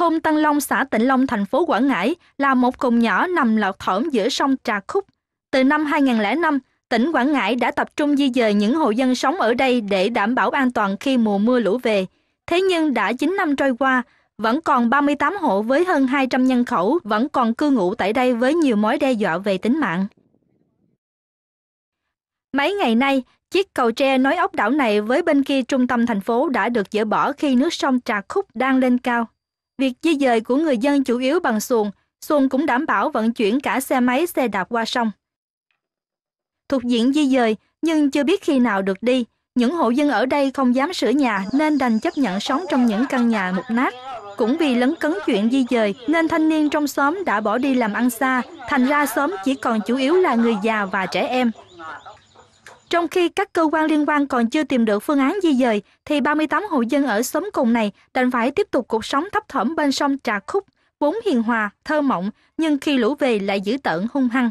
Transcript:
Thôn Tân Long, xã Tịnh Long, thành phố Quảng Ngãi là một cùng nhỏ nằm lọt thỏm giữa sông Trà Khúc. Từ năm 2005, tỉnh Quảng Ngãi đã tập trung di dời những hộ dân sống ở đây để đảm bảo an toàn khi mùa mưa lũ về. Thế nhưng đã 9 năm trôi qua, vẫn còn 38 hộ với hơn 200 nhân khẩu vẫn còn cư ngụ tại đây với nhiều mối đe dọa về tính mạng. Mấy ngày nay, chiếc cầu tre nối ốc đảo này với bên kia trung tâm thành phố đã được dỡ bỏ khi nước sông Trà Khúc đang lên cao. Việc di dời của người dân chủ yếu bằng xuồng, xuồng cũng đảm bảo vận chuyển cả xe máy xe đạp qua sông. Thuộc diện di dời nhưng chưa biết khi nào được đi, những hộ dân ở đây không dám sửa nhà nên đành chấp nhận sống trong những căn nhà mục nát. Cũng vì lấn cấn chuyện di dời nên thanh niên trong xóm đã bỏ đi làm ăn xa, thành ra xóm chỉ còn chủ yếu là người già và trẻ em. Trong khi các cơ quan liên quan còn chưa tìm được phương án di dời, thì 38 hộ dân ở xóm cùng này đành phải tiếp tục cuộc sống thấp thỏm bên sông Trà Khúc, vốn hiền hòa, thơ mộng, nhưng khi lũ về lại dữ tợn hung hăng.